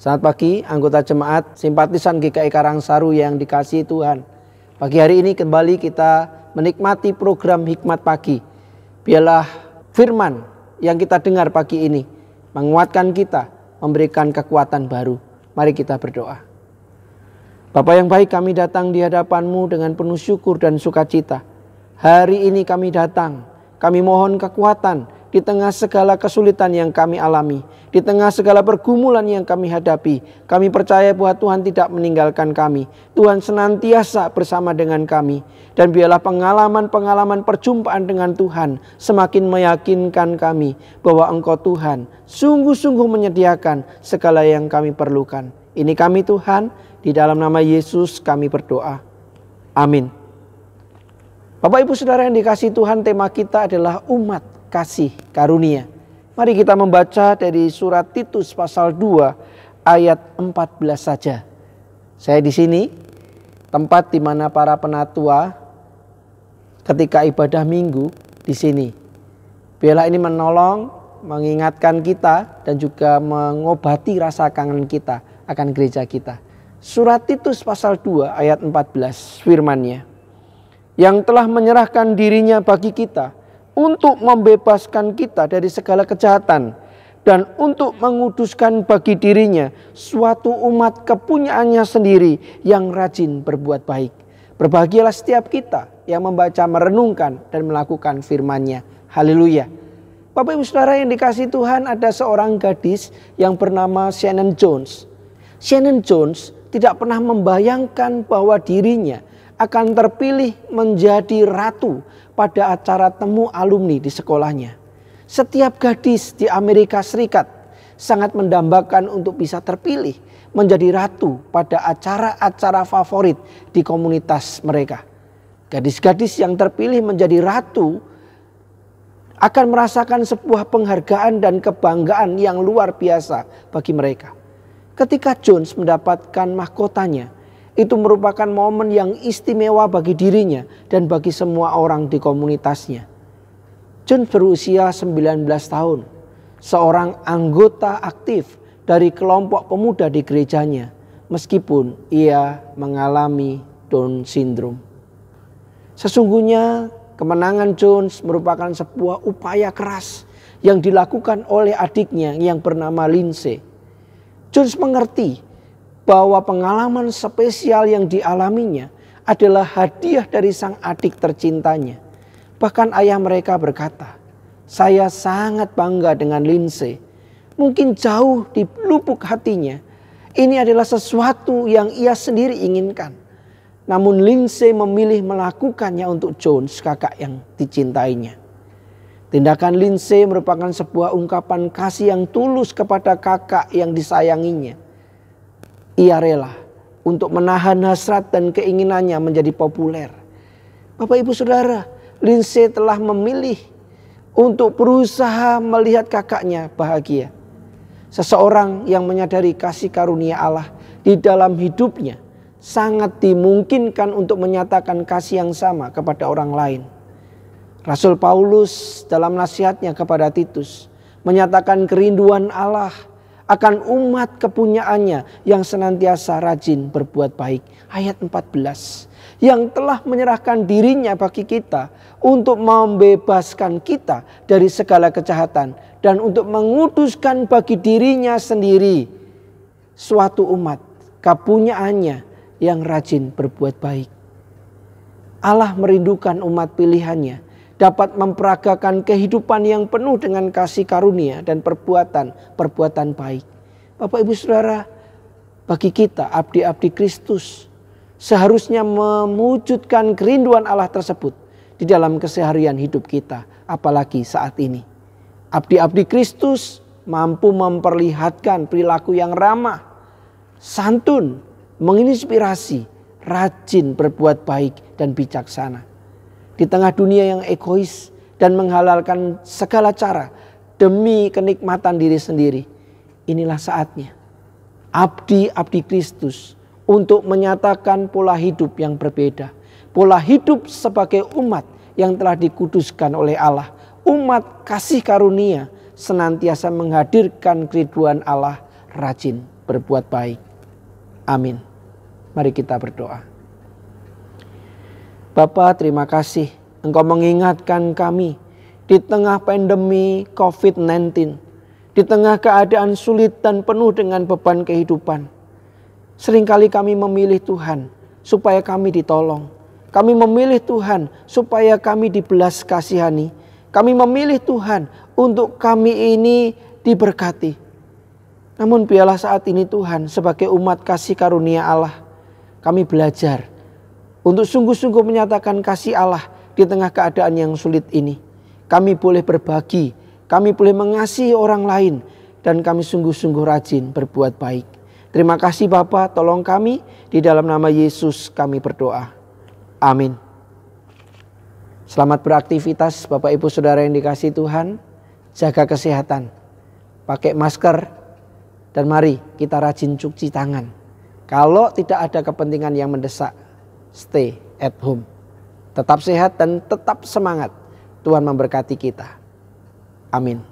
Saat pagi, anggota jemaat simpatisan GKI e Karangsaru yang dikasihi Tuhan. Pagi hari ini kembali kita menikmati program Hikmat Pagi. Biarlah firman yang kita dengar pagi ini menguatkan kita, memberikan kekuatan baru. Mari kita berdoa. Bapak yang baik kami datang di hadapanmu dengan penuh syukur dan sukacita. Hari ini kami datang, kami mohon kekuatan, di tengah segala kesulitan yang kami alami, di tengah segala pergumulan yang kami hadapi. Kami percaya bahwa Tuhan tidak meninggalkan kami. Tuhan senantiasa bersama dengan kami. Dan biarlah pengalaman-pengalaman perjumpaan dengan Tuhan semakin meyakinkan kami bahwa Engkau Tuhan sungguh-sungguh menyediakan segala yang kami perlukan. Ini kami Tuhan, di dalam nama Yesus kami berdoa. Amin. Bapak ibu saudara yang dikasih Tuhan tema kita adalah umat kasih karunia. Mari kita membaca dari surat Titus pasal 2 ayat 14 saja. Saya di sini tempat di mana para penatua ketika ibadah minggu di sini. Biarlah ini menolong, mengingatkan kita dan juga mengobati rasa kangen kita akan gereja kita. Surat Titus pasal 2 ayat 14 firmannya. Yang telah menyerahkan dirinya bagi kita untuk membebaskan kita dari segala kejahatan dan untuk menguduskan bagi dirinya suatu umat kepunyaannya sendiri yang rajin berbuat baik. Berbahagialah setiap kita yang membaca, merenungkan, dan melakukan firman-Nya. Haleluya. Bapak Ibu Saudara yang dikasih Tuhan ada seorang gadis yang bernama Shannon Jones. Shannon Jones tidak pernah membayangkan bahwa dirinya akan terpilih menjadi ratu pada acara temu alumni di sekolahnya. Setiap gadis di Amerika Serikat sangat mendambakan untuk bisa terpilih menjadi ratu pada acara-acara favorit di komunitas mereka. Gadis-gadis yang terpilih menjadi ratu akan merasakan sebuah penghargaan dan kebanggaan yang luar biasa bagi mereka. Ketika Jones mendapatkan mahkotanya, itu merupakan momen yang istimewa bagi dirinya dan bagi semua orang di komunitasnya. Jun berusia 19 tahun, seorang anggota aktif dari kelompok pemuda di gerejanya, meskipun ia mengalami Down syndrome. Sesungguhnya kemenangan Jones merupakan sebuah upaya keras yang dilakukan oleh adiknya yang bernama Lindsay. Jones mengerti bahwa pengalaman spesial yang dialaminya adalah hadiah dari sang adik tercintanya. Bahkan ayah mereka berkata, saya sangat bangga dengan Linse. Mungkin jauh di lubuk hatinya, ini adalah sesuatu yang ia sendiri inginkan. Namun Linse memilih melakukannya untuk Jones, kakak yang dicintainya. Tindakan Linse merupakan sebuah ungkapan kasih yang tulus kepada kakak yang disayanginya ia rela untuk menahan hasrat dan keinginannya menjadi populer. Bapak ibu saudara, Lindsay telah memilih untuk berusaha melihat kakaknya bahagia. Seseorang yang menyadari kasih karunia Allah di dalam hidupnya sangat dimungkinkan untuk menyatakan kasih yang sama kepada orang lain. Rasul Paulus dalam nasihatnya kepada Titus menyatakan kerinduan Allah – akan umat kepunyaannya yang senantiasa rajin berbuat baik. Ayat 14. Yang telah menyerahkan dirinya bagi kita untuk membebaskan kita dari segala kejahatan dan untuk menguduskan bagi dirinya sendiri suatu umat kepunyaannya yang rajin berbuat baik. Allah merindukan umat pilihannya dapat memperagakan kehidupan yang penuh dengan kasih karunia dan perbuatan, perbuatan baik. Bapak Ibu Saudara, bagi kita abdi-abdi Kristus seharusnya mewujudkan kerinduan Allah tersebut di dalam keseharian hidup kita, apalagi saat ini. Abdi-abdi Kristus mampu memperlihatkan perilaku yang ramah, santun, menginspirasi, rajin berbuat baik dan bijaksana di tengah dunia yang egois dan menghalalkan segala cara demi kenikmatan diri sendiri. Inilah saatnya abdi-abdi Kristus untuk menyatakan pola hidup yang berbeda, pola hidup sebagai umat yang telah dikuduskan oleh Allah, umat kasih karunia senantiasa menghadirkan keriduan Allah rajin berbuat baik. Amin. Mari kita berdoa. Bapa terima kasih Engkau mengingatkan kami di tengah pandemi COVID-19, di tengah keadaan sulit dan penuh dengan beban kehidupan. Seringkali kami memilih Tuhan supaya kami ditolong. Kami memilih Tuhan supaya kami dibelas kasihani. Kami memilih Tuhan untuk kami ini diberkati. Namun biarlah saat ini Tuhan sebagai umat kasih karunia Allah, kami belajar untuk sungguh-sungguh menyatakan kasih Allah di tengah keadaan yang sulit ini. Kami boleh berbagi, kami boleh mengasihi orang lain, dan kami sungguh-sungguh rajin berbuat baik. Terima kasih Bapa, tolong kami di dalam nama Yesus kami berdoa. Amin. Selamat beraktivitas Bapak Ibu Saudara yang dikasih Tuhan. Jaga kesehatan. Pakai masker dan mari kita rajin cuci tangan. Kalau tidak ada kepentingan yang mendesak, stay at home. Tetap sehat dan tetap semangat. Tuhan memberkati kita. Amin.